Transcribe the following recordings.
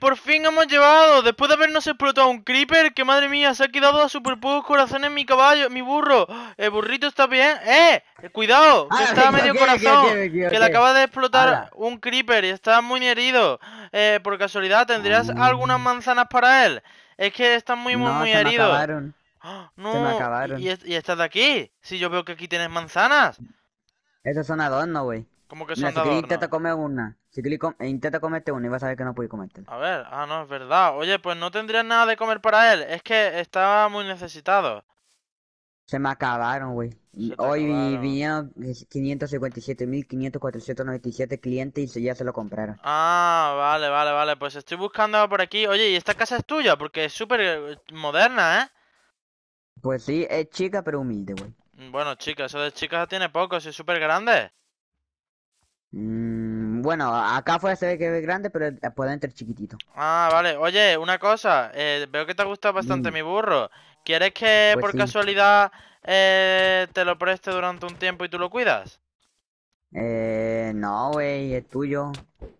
Por fin hemos llevado, después de habernos explotado un creeper, que madre mía, se ha quedado a super pocos corazones mi caballo, mi burro. El burrito está bien. ¡Eh! eh cuidado, ah, que medio corazón, que le acaba de explotar un creeper y está muy herido. Eh, por casualidad, ¿tendrías mm. algunas manzanas para él? Es que está muy, muy, muy No, ¿Y, estás de aquí? Si yo veo que aquí tienes manzanas. Esas son adorno, güey. ¿Cómo que son han si intenta comer una. Si eh, intenta comerte una y vas a ver que no puedes comerte A ver, ah, no, es verdad. Oye, pues no tendría nada de comer para él. Es que estaba muy necesitado. Se me acabaron, güey. Hoy acabaron. vinieron eh, 497 clientes y ya se lo compraron. Ah, vale, vale, vale. Pues estoy buscando por aquí. Oye, ¿y esta casa es tuya? Porque es súper eh, moderna, ¿eh? Pues sí, es chica pero humilde, güey. Bueno, chica, eso de chicas tiene poco, si es súper grande. Mm, bueno, acá puede ser que es grande, pero puede entrar chiquitito. Ah, vale. Oye, una cosa. Eh, veo que te ha gustado bastante mi burro. ¿Quieres que pues por casualidad eh, te lo preste durante un tiempo y tú lo cuidas? Eh, no, güey, es tuyo.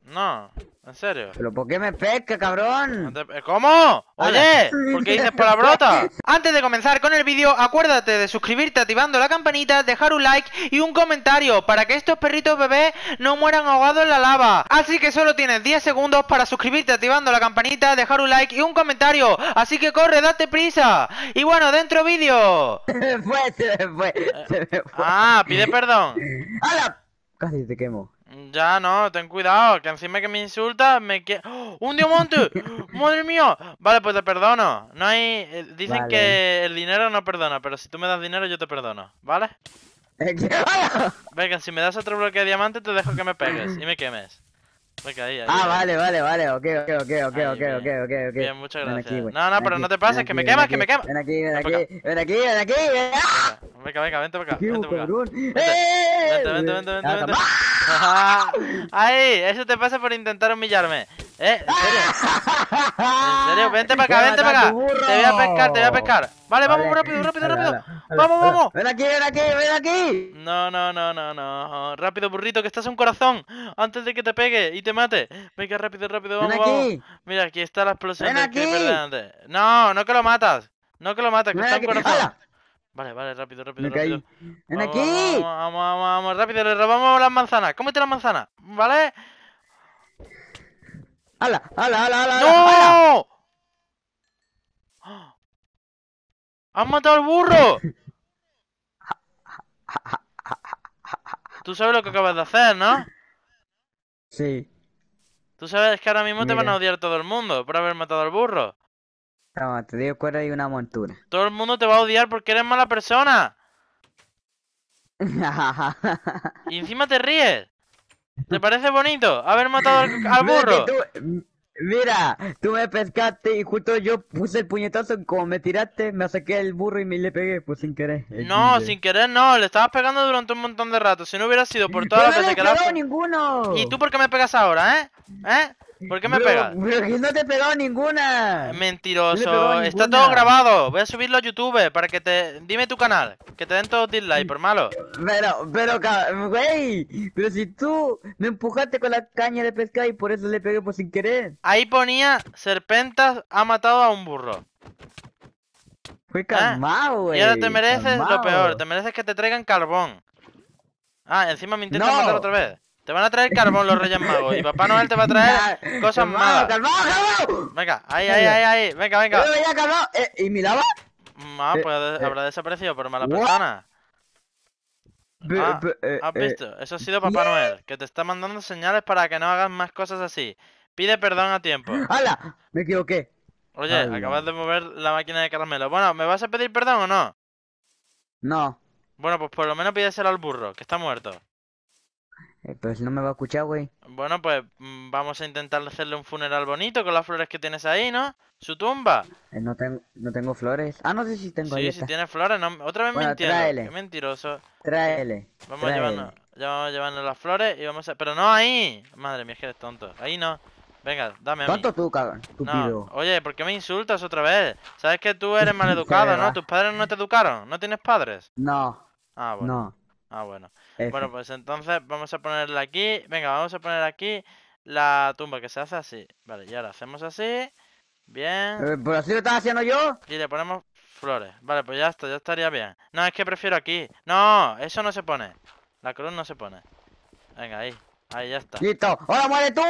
No, en serio. ¿Pero por qué me pesca, cabrón? ¿Cómo? Oye, ¿por qué dices palabrota? Antes de comenzar con el vídeo, acuérdate de suscribirte activando la campanita, dejar un like y un comentario para que estos perritos bebés no mueran ahogados en la lava. Así que solo tienes 10 segundos para suscribirte activando la campanita, dejar un like y un comentario. Así que corre, date prisa. Y bueno, dentro vídeo. Se fue, se me fue, se me fue. Ah, pide perdón. ¡Hala! Casi te quemo. Ya no, ten cuidado, que encima que me insultas me que ¡Oh! ¡Un diamante! ¡Madre mía! Vale, pues te perdono. No hay. Eh, dicen que el dinero no perdona, pero si tú me das dinero yo te perdono, ¿vale? Venga, si me das otro bloque de diamante te dejo que me pegues y me quemes. Venga ahí, ahí, ah, vale, vale, vale, ok, ok, ok, ok, ok, ok, muchas gracias. no, no, pero no te pases, que me quemas, que me quemas. Ven aquí, ven aquí, ven aquí, ven aquí. Venga, venga, vente para acá. Vente, para acá. ¡Eh! vente, vente, vente, vente, vente. Ay, eso te pasa por intentar humillarme. ¿Eh? ¿En serio? ¿En serio? Vente para acá, vente para acá. Te voy a pescar, te voy a pescar. Vale, vamos rápido, rápido, rápido. Vamos, vamos. Ven aquí, ven aquí, ven aquí. No, no, no, no, no. Rápido, burrito, que estás un corazón. Antes de que te pegue y te mate. Venga, rápido, rápido, vamos, Ven aquí. Mira, aquí está la explosión del creeper No, no que lo matas. No que lo matas, que está un corazón. Vale, vale, rápido, rápido, rápido. ¡Ven aquí! Vamos, vamos, vamos, rápido, le robamos las manzanas. Cómete las manzanas, ¿vale? ¡Hala! ¡Hala! ¡Hala! ¡Hala! ¡No! matado al burro! Tú sabes lo que acabas de hacer, ¿no? Sí. Tú sabes que ahora mismo te van a odiar todo el mundo por haber matado al burro. No, te dio cuerda y una montura. Todo el mundo te va a odiar porque eres mala persona. y encima te ríes. ¿Te parece bonito haber matado al, burro? mira, tú me pescaste y justo yo puse el puñetazo y como me tiraste, me saqué el burro y me le pegué, pues sin querer. No, sin querer no, le estabas pegando durante un montón de rato. Si no hubiera sido por todas las veces que la... ninguno! ¿Y tú por qué me pegas ahora, eh? ¿Eh? ¿Por qué me pegas? Pero no te he pegado ninguna. Mentiroso. Está todo grabado. Voy a subirlo a YouTube para que te... Dime tu canal. Que te den todos dislikes, por malo. Pero, pero, güey. Pero si tú me empujaste con la caña de pescar y por eso le pegué por pues, sin querer. Ahí ponía, Serpentas ha matado a un burro. Fue ¿Eh? calmado, güey. Y ahora te mereces lo peor. Te mereces que te traigan carbón. Ah, encima me intenta matar otra vez. Te van a traer carbón los Reyes Magos y Papá Noel te va a traer cosas malas. Venga, ahí, ahí, ahí, ahí. Venga, venga. Eh, ¿Y mi lava? Mm, ah, eh, pues eh. habrá desaparecido por mala persona. Ah, has visto, eso ha sido Papá Noel, que te está mandando señales para que no hagas más cosas así. Pide perdón a tiempo. ¡Hala! Me equivoqué. Oye, acabas de mover la máquina de caramelo. Bueno, ¿me vas a pedir perdón o no? No. Bueno, pues por lo menos pídeselo al burro, que está muerto. Eh, pues no me va a escuchar, güey. Bueno, pues mm, vamos a intentar hacerle un funeral bonito con las flores que tienes ahí, ¿no? Su tumba. Eh, no, tengo, no tengo flores. Ah, no sé si tengo. Sí, si tienes flores. otra vez bueno, mentiroso. Tráele. Qué mentiroso. Tráele. Vamos a ya vamos a llevarnos las flores y vamos a... Pero no ahí. Madre mía, que eres tonto. Ahí no. Venga, dame a ¿Cuánto mí. tú, cagón? No. Oye, ¿por qué me insultas otra vez? Sabes que tú eres maleducado, ¿no? ¿Tus padres no te educaron? ¿No tienes padres? No. Ah, bueno. No. Ah, bueno. Bueno, pues entonces vamos a ponerla aquí. Venga, vamos a poner aquí la tumba que se hace así. Vale, y ahora hacemos así. Bien. Eh, ¿Pero así lo estás haciendo yo? Y le ponemos flores. Vale, pues ya está, ya estaría bien. No, es que prefiero aquí. No, eso no se pone. La cruz no se pone. Venga, ahí. Ahí ya está. ¡Listo! ¡Ahora muere tú!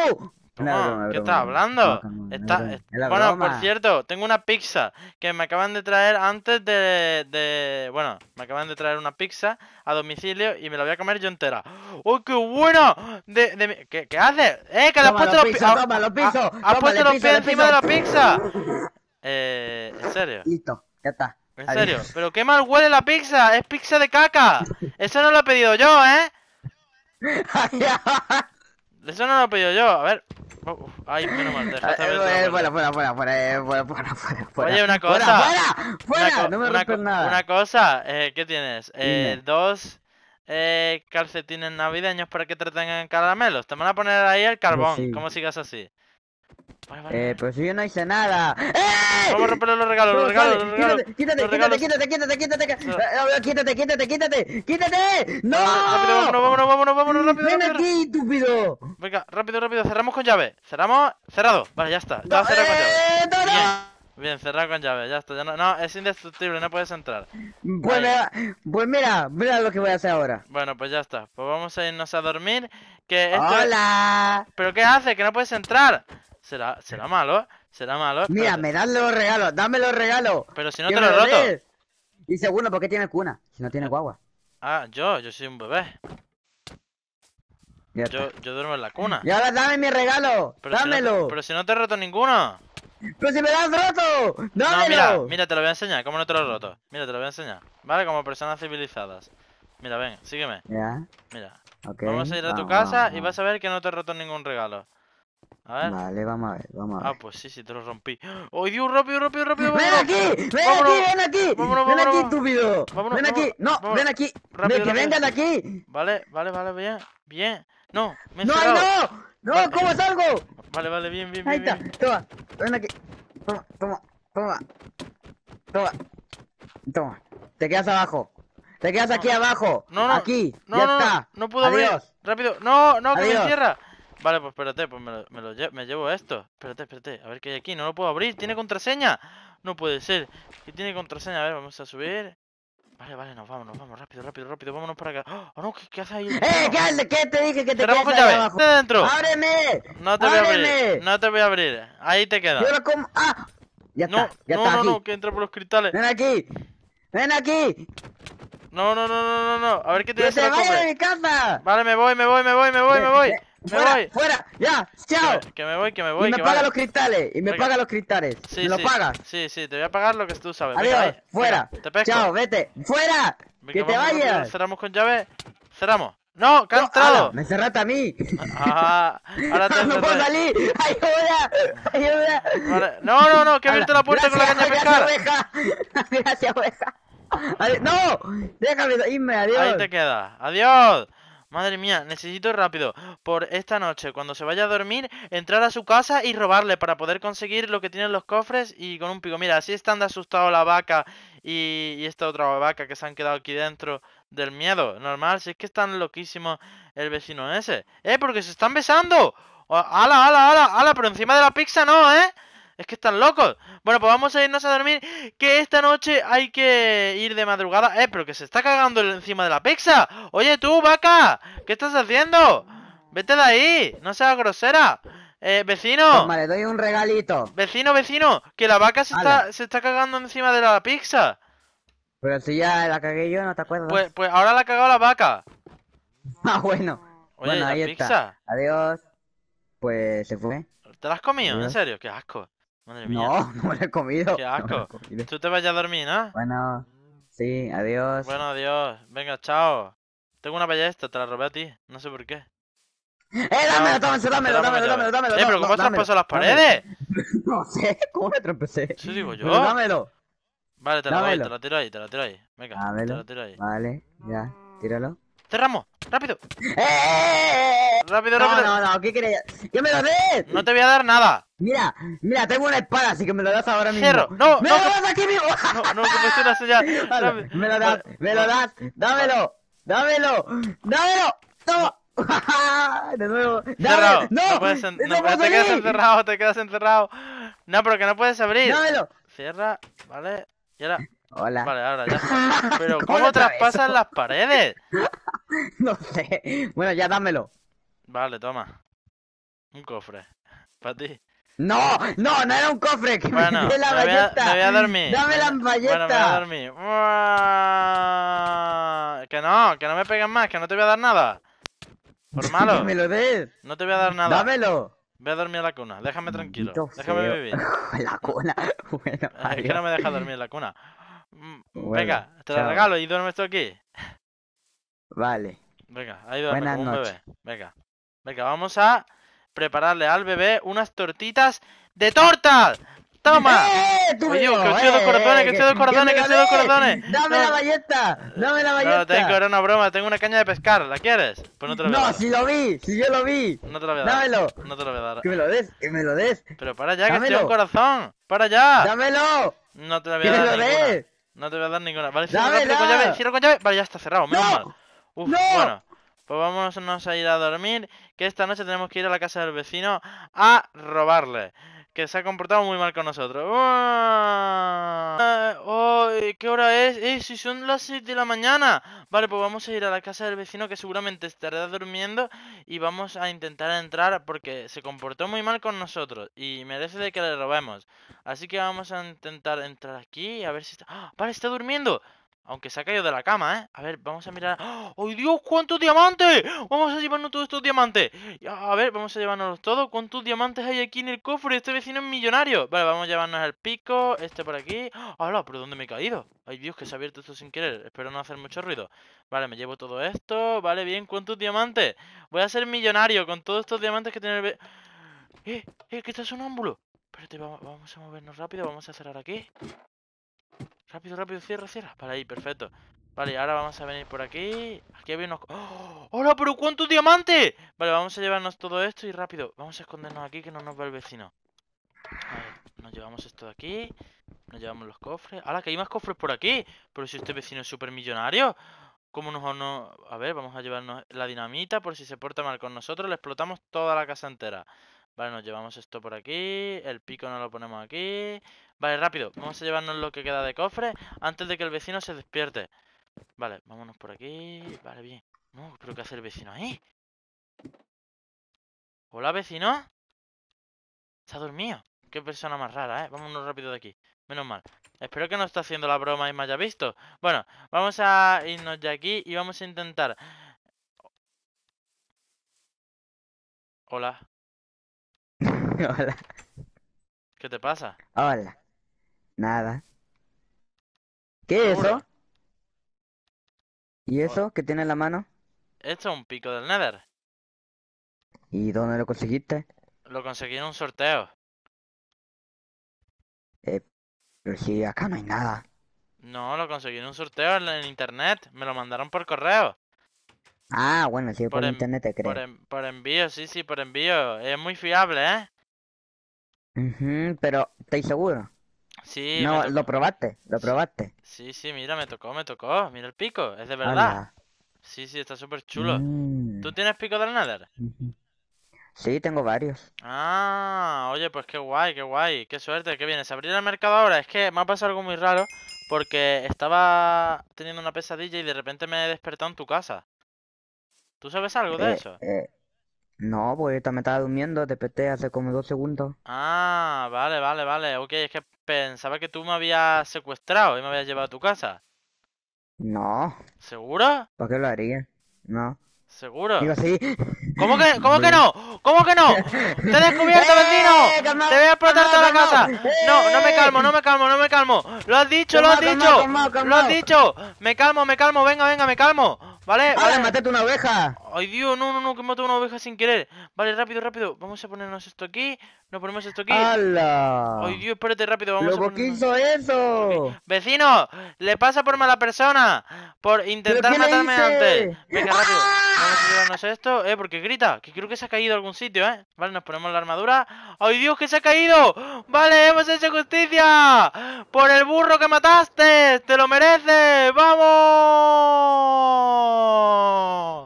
¿Qué estás hablando? Está... bueno, por cierto, tengo una pizza que me acaban de traer antes de, de, Bueno, me acaban de traer una pizza a domicilio y me la voy a comer yo entera. ¡Oh, qué bueno! De, ¿Qué, ¿Qué, haces? ¡Eh, que le has puesto los pies! ¡Has puesto los pies encima de la pizza! Eh, ¿en serio? Listo, ya está. ¿En serio? Pero qué mal huele la pizza, es pizza de caca. Eso no lo he pedido yo, ¿eh? Eso no lo he pedido yo, a ver. Oh, ay, menos mal, ah, eh, Fuera, fuera, eh, fuera, fuera, fuera, fuera, Oye, una cosa. ¡Fuera, Una cosa, eh, ¿qué tienes? Eh, dos eh, calcetines navideños para que te tengan caramelos. Te van a poner ahí el pues carbón. Como sigas así? Eh, pues yo no hice nada. ¡Eh! Vamos a romperle los regalos, los regalos, Quítate, quítate, quítate, quítate, quítate, quítate, quítate, quítate, quítate. ¡No! no, vámonos, vámonos, vámonos, rápido. Ven aquí, estúpido. Venga, rápido, rápido, cerramos con llave. Cerramos, cerrado. Vale, ya está. Ya cerrado con eh, llave. Eh, bien. cerrado con llave, ya está. Ya no, no, es indestructible, no puedes entrar. Bueno, pues, pues mira, mira lo que voy a hacer ahora. Bueno, pues ya está. Pues vamos a irnos a dormir. Que esto... ¡Hola! ¿Pero qué hace? ¡Que no puedes entrar! Será, será malo, Será malo. Mira, me dan los regalos, dame los regalos. Pero si no te los roto. Y segundo, ¿por qué tienes cuna? Si no tiene guagua. Ah, yo, yo soy un bebé. Yo, yo, duermo en la cuna. Y ahora dame mi regalo. Pero dámelo. pero si no te he roto ninguno. Pero si me lo roto. Dámelo. mira, mira, te lo voy a enseñar. ¿Cómo no te lo he roto? Mira, te lo voy a enseñar. Vale, como personas civilizadas. Mira, ven, sígueme. Mira. vamos a ir a tu casa y vas a ver que no te he roto ningún regalo. Vale, vamos a ver, vamos a ah, ver. Ah, pues sí, sí, te lo rompí. ¡Oh, Dios! ¡Rápido, rápido, rápido! ¡Ven aquí! ¡Ven aquí, ven aquí! Vámonos, ¡Ven aquí, estúpido! ¡Ven aquí! ¡No, ven aquí! Rápido, ¡Que vengan aquí! Vale, vale, vale, bien. Bien. No, me ¡No, no! ¡No, cómo salgo! Vale, vale, bien, bien, bien. Ahí está, toma. Ven aquí. Toma, toma, toma. Toma. Toma. Te quedas abajo. Te quedas aquí abajo. No, no. Aquí. ya está. No, puedo Rápido. No, no, que me cierra. Vale, pues espérate, pues me, lo, me, me llevo esto. Espérate, espérate, a ver qué hay aquí. No lo puedo abrir, tiene contraseña. No puede ser. ¿Qué tiene contraseña? A ver, vamos a subir. Vale, vale, nos vamos, nos vamos, rápido, rápido, rápido, vámonos para acá. ¡Oh, no! ¿Qué, haces ahí? ¡Eh, ¿qué, qué te dije que te quedas ahí abajo? dentro! ¡Ábreme! No te voy a abrir, no te voy a abrir. Ahí te quedas. Yo como... ¡Ah! Ya no, está, ya no, está no, aquí. no, que entra por los cristales. ¡Ven aquí! ¡Ven aquí! No, no, no, no, no, no. A ver qué te voy a hacer. ¡Que te este vaya de mi casa! Vale, me voy, me voy, me voy, me voy, me voy fuera, voy. fuera, ya, chao. Que, me voy, que me voy. Y me paga los cristales, y me paga los cristales. Sí, lo paga. Sí, sí, te voy a pagar lo que tú sabes. Adiós, fuera. Chao, vete, fuera. que te vayas. Cerramos con llave, cerramos. No, que ah, me cerraste a mí. Ah, ahora te no puedo salir. Ayuda, ayuda. No, no, no, que he abierto la puerta con la caña de pescar. Gracias, oveja. oveja. No, déjame irme, adiós. Ahí te queda. Adiós. Madre mía, necesito rápido, por esta noche, cuando se vaya a dormir, entrar a su casa y robarle para poder conseguir lo que tienen los cofres y con un pico. Mira, así están de asustado la vaca y, esta otra vaca que se han quedado aquí dentro del miedo. Normal, si es que están loquísimos el vecino ese. ¡Eh, porque se están besando! ¡Hala, hala, hala! ¡Hala! Pero encima de la pizza no, ¿eh? Es que están locos. Bueno, pues vamos a irnos a dormir. Que esta noche hay que ir de madrugada. Eh, pero que se está cagando encima de la pizza. Oye, tú, vaca. ¿Qué estás haciendo? Vete de ahí. No seas grosera. Eh, vecino. Toma, pues le doy un regalito. Vecino, vecino. Que la vaca se está, se está cagando encima de la pizza. Pero si ya la cagué yo, no te acuerdas. Pues, pues ahora la ha cagado la vaca. ah, bueno. bueno, ahí está. Adiós. Pues se fue. ¿Te la has comido? ¿En serio? Qué asco. Madre mía. No, no me lo he comido. Qué asco. Tú te vayas a dormir, ¿no? Bueno, sí, adiós. Bueno, adiós. Venga, chao. Tengo una ballesta, te la robé a ti. No sé por qué. ¡Eh, dámelo, dámelo, dámelo, dámelo, dámelo, dámelo! ¡Eh, pero cómo traspasó las paredes! No sé, ¿cómo me tropecé? Eso digo yo. dámelo. Vale, te la doy, te la tiro ahí, te la tiro ahí. Venga, te la tiro ahí. Vale, ya, tíralo cerramos, rápido. rápido eh. Rápido, no, rápido. No, no, ¿qué quieres? ¡Que me lo des! No te voy a dar nada. Mira, mira, tengo una espada, así que me lo das ahora mismo. Cerro, no, ¡Me lo das aquí mismo! No, no, que me suena ya. me lo das, me lo das, dámelo, dámelo, dámelo, toma. de nuevo. Cerrado. No, no, puedes no, te quedas encerrado, te quedas encerrado. No, pero que no puedes abrir. Dámelo. Cierra, vale. Y ahora. Hola. Vale, ahora ya. Pero ¿cómo traspasas las paredes? no sé. Bueno, ya dámelo. Vale, toma. Un cofre. Para ti. No, no, no era un cofre, que la galleta! Voy a, dormir. Dame la voy a dormir. Que no, que no me peguen más, que no te voy a dar nada. Por malo. me lo des. No te voy a dar nada. Dámelo. Voy a dormir en la cuna, déjame tranquilo. Déjame vivir. la cuna. Bueno, es que no me deja dormir en la cuna. Mm, venga, te la regalo y duermes tú aquí. Vale. Venga, ahí va un bebé. Venga. Venga, vamos a prepararle al bebé unas tortitas de torta. ¡Toma! ¡Eh, que estoy dos corazones, que estoy dos corazones, que os dos corazones. ¡Dame la galleta. ¡Dame la galleta. No, tengo, era una broma, tengo una caña de pescar, ¿la quieres? Pues no te la voy No, si lo vi, si yo lo vi. No te la voy a dar. Dámelo. No te la voy a dar. Que me lo des, que me lo des. Pero para allá, que tengo un corazón. ¡Para allá! ¡Dámelo! No te la voy a dar. ¡Que me lo des! No te voy a dar ninguna. Vale, cierro con llave, cierro con llave. Vale, ya está cerrado, menos no. mal bueno. Pues vámonos a ir a dormir, que esta noche tenemos que ir a la casa del vecino a robarle. Que se ha comportado muy mal con nosotros. ¿Qué hora es? ¡Eh! Si son las 6 de la mañana. Vale, pues vamos a ir a la casa del vecino que seguramente estará durmiendo y vamos a intentar entrar porque se comportó muy mal con nosotros y merece de que le robemos. Así que vamos a intentar entrar aquí a ver si está... ¡Ah! ¡Vale, está durmiendo! Aunque se ha caído de la cama, ¿eh? A ver, vamos a mirar... ¡Ay, ¡Oh, Dios! ¡Cuántos diamantes! Vamos a llevarnos todos estos diamantes. A ver, vamos a llevarnos todos. ¿Cuántos diamantes hay aquí en el cofre? Este vecino es millonario. Vale, vamos a llevarnos al pico. Este por aquí. ¡Hala! ¿Pero dónde me he caído? ¡Ay, Dios! Que se ha abierto esto sin querer. Espero no hacer mucho ruido. Vale, me llevo todo esto. Vale, bien. ¿Cuántos diamantes? Voy a ser millonario con todos estos diamantes que tiene el... ¡Eh! ¡Eh! ¡Que está sonámbulo! Espérate, vamos a movernos rápido. Vamos a cerrar aquí. Rápido, rápido, cierra, cierra. Para ahí, perfecto. Vale, ahora vamos a venir por aquí. Aquí había unos... ¡Oh! ¡Hola, pero cuántos diamantes! Vale, vamos a llevarnos todo esto y rápido. Vamos a escondernos aquí que no nos ve el vecino. A ver, nos llevamos esto de aquí. Nos llevamos los cofres. ¡Hala, que hay más cofres por aquí! Pero si este vecino es súper millonario. ¿Cómo nos no...? A ver, vamos a llevarnos la dinamita por si se porta mal con nosotros. Le explotamos toda la casa entera. Vale, nos llevamos esto por aquí. El pico no lo ponemos aquí. Vale, rápido. Vamos a llevarnos lo que queda de cofre antes de que el vecino se despierte. Vale, vámonos por aquí. Vale, bien. No, creo que hace el vecino ahí. Hola, vecino. Está dormido. Qué persona más rara, ¿eh? Vámonos rápido de aquí. Menos mal. Espero que no está haciendo la broma y me haya visto. Bueno, vamos a irnos de aquí y vamos a intentar... Hola. Hola. ¿Qué te pasa? Hola. Nada. ¿Qué es eso? ¿Y eso que tiene en la mano? Esto es un pico del Nether. ¿Y dónde lo conseguiste? Lo conseguí en un sorteo. Eh, pero si acá no hay nada. No, lo conseguí en un sorteo en, internet. Me lo mandaron por correo. Ah, bueno, sí, por, internet te creo. por envío, sí, sí, por envío. Es muy fiable, ¿eh? pero ¿estáis seguro. Sí. No, lo probaste, lo probaste. Sí, sí, mira, me tocó, me tocó. Mira el pico, es de verdad. Sí, sí, está súper chulo. Mm. ¿Tú tienes pico del Nether? Sí, tengo varios. Ah, oye, pues qué guay, qué guay. Qué suerte, qué bien. ¿Se abrirá el mercado ahora? Es que me ha pasado algo muy raro porque estaba teniendo una pesadilla y de repente me he despertado en tu casa. ¿Tú sabes algo de eh, eso? Eh, no, pues yo también estaba durmiendo, desperté hace como dos segundos. Ah, vale, vale, vale. Ok, es que pensaba que tú me habías secuestrado y me habías llevado a tu casa. No. ¿Seguro? ¿Por qué lo haría? No. ¿Seguro? Digo, sí. ¿Cómo que, cómo que no? ¿Cómo que no? ¡Te he descubierto, ¡Eh, vecino! ¡Te voy a explotar toda la casa! No, no me calmo, no me calmo, no me calmo. Lo has dicho, lo has dicho. lo has dicho. Me calmo, me calmo, venga, venga, me calmo. Vale, vale, matate una oveja. Ay, Dios, no, no, no, que mato una oveja sin querer. Vale, rápido, rápido. Vamos a ponernos esto aquí. Nos ponemos esto aquí. ¡Hala! Ay, Dios, espérate rápido. Vamos lo a ponernos... hizo eso? Vecino, le pasa por mala persona. Por intentar matarme antes. Venga, ¡Ah! rápido. Vamos a llevarnos esto. Eh, porque grita. Que creo que se ha caído a algún sitio, eh. Vale, nos ponemos la armadura. Ay, Dios, que se ha caído. Vale, hemos hecho justicia. Por el burro que mataste. Te lo mereces. Vamos. 와. 어.